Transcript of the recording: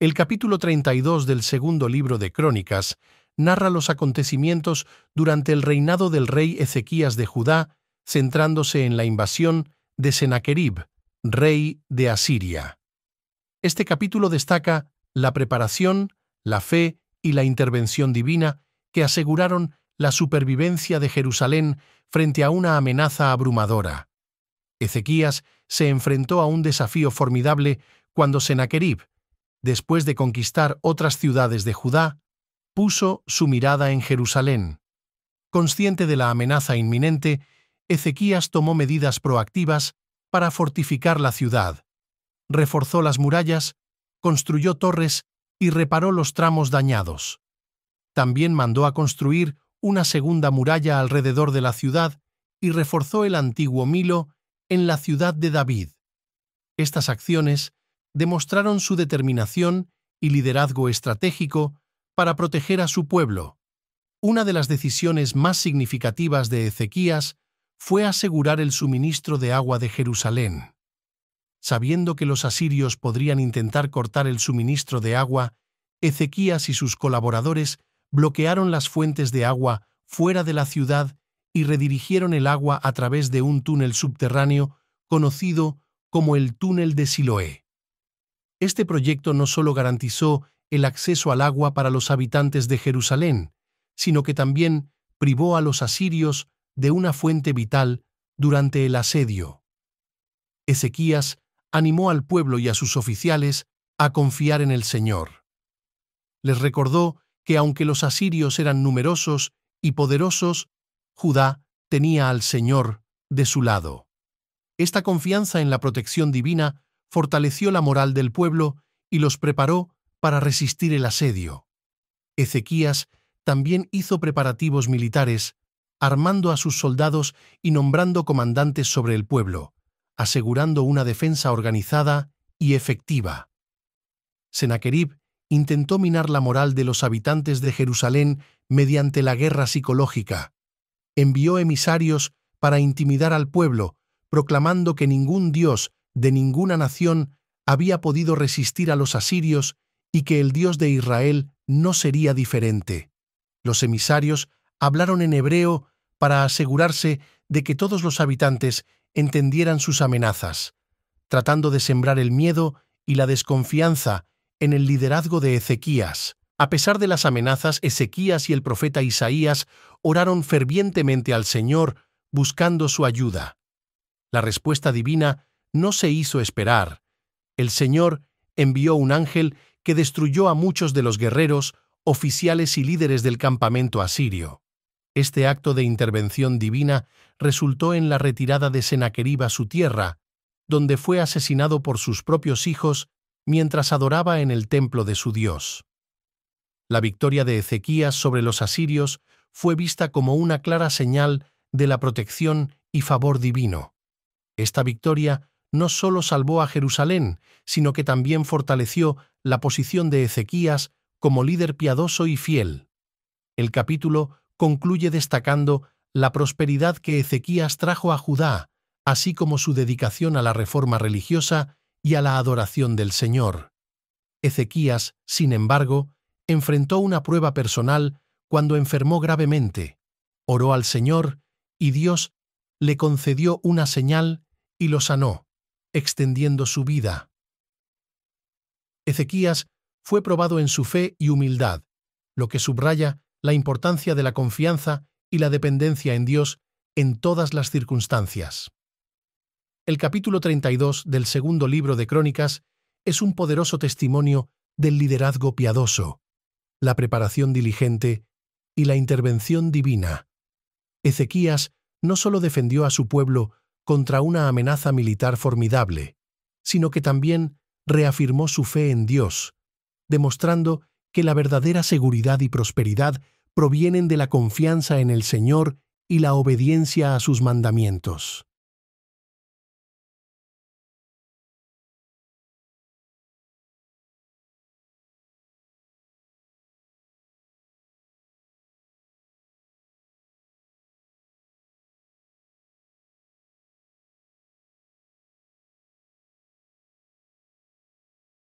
El capítulo 32 del segundo libro de Crónicas narra los acontecimientos durante el reinado del rey Ezequías de Judá, centrándose en la invasión de Sennacherib, rey de Asiria. Este capítulo destaca la preparación, la fe y la intervención divina que aseguraron la supervivencia de Jerusalén frente a una amenaza abrumadora. Ezequías se enfrentó a un desafío formidable cuando Senaquerib después de conquistar otras ciudades de Judá, puso su mirada en Jerusalén. Consciente de la amenaza inminente, Ezequías tomó medidas proactivas para fortificar la ciudad. Reforzó las murallas, construyó torres y reparó los tramos dañados. También mandó a construir una segunda muralla alrededor de la ciudad y reforzó el antiguo Milo en la ciudad de David. Estas acciones demostraron su determinación y liderazgo estratégico para proteger a su pueblo. Una de las decisiones más significativas de Ezequías fue asegurar el suministro de agua de Jerusalén. Sabiendo que los asirios podrían intentar cortar el suministro de agua, Ezequías y sus colaboradores bloquearon las fuentes de agua fuera de la ciudad y redirigieron el agua a través de un túnel subterráneo conocido como el túnel de Siloé. Este proyecto no solo garantizó el acceso al agua para los habitantes de Jerusalén, sino que también privó a los asirios de una fuente vital durante el asedio. Ezequías animó al pueblo y a sus oficiales a confiar en el Señor. Les recordó que aunque los asirios eran numerosos y poderosos, Judá tenía al Señor de su lado. Esta confianza en la protección divina fortaleció la moral del pueblo y los preparó para resistir el asedio. Ezequías también hizo preparativos militares, armando a sus soldados y nombrando comandantes sobre el pueblo, asegurando una defensa organizada y efectiva. Senaquerib intentó minar la moral de los habitantes de Jerusalén mediante la guerra psicológica. Envió emisarios para intimidar al pueblo, proclamando que ningún dios de ninguna nación había podido resistir a los asirios y que el Dios de Israel no sería diferente. Los emisarios hablaron en hebreo para asegurarse de que todos los habitantes entendieran sus amenazas, tratando de sembrar el miedo y la desconfianza en el liderazgo de Ezequías. A pesar de las amenazas, Ezequías y el profeta Isaías oraron fervientemente al Señor buscando su ayuda. La respuesta divina no se hizo esperar. El Señor envió un ángel que destruyó a muchos de los guerreros, oficiales y líderes del campamento asirio. Este acto de intervención divina resultó en la retirada de Senaquerib a su tierra, donde fue asesinado por sus propios hijos mientras adoraba en el templo de su dios. La victoria de Ezequías sobre los asirios fue vista como una clara señal de la protección y favor divino. Esta victoria no solo salvó a Jerusalén, sino que también fortaleció la posición de Ezequías como líder piadoso y fiel. El capítulo concluye destacando la prosperidad que Ezequías trajo a Judá, así como su dedicación a la reforma religiosa y a la adoración del Señor. Ezequías, sin embargo, enfrentó una prueba personal cuando enfermó gravemente, oró al Señor y Dios le concedió una señal y lo sanó extendiendo su vida. Ezequías fue probado en su fe y humildad, lo que subraya la importancia de la confianza y la dependencia en Dios en todas las circunstancias. El capítulo 32 del segundo libro de Crónicas es un poderoso testimonio del liderazgo piadoso, la preparación diligente y la intervención divina. Ezequías no solo defendió a su pueblo contra una amenaza militar formidable, sino que también reafirmó su fe en Dios, demostrando que la verdadera seguridad y prosperidad provienen de la confianza en el Señor y la obediencia a sus mandamientos.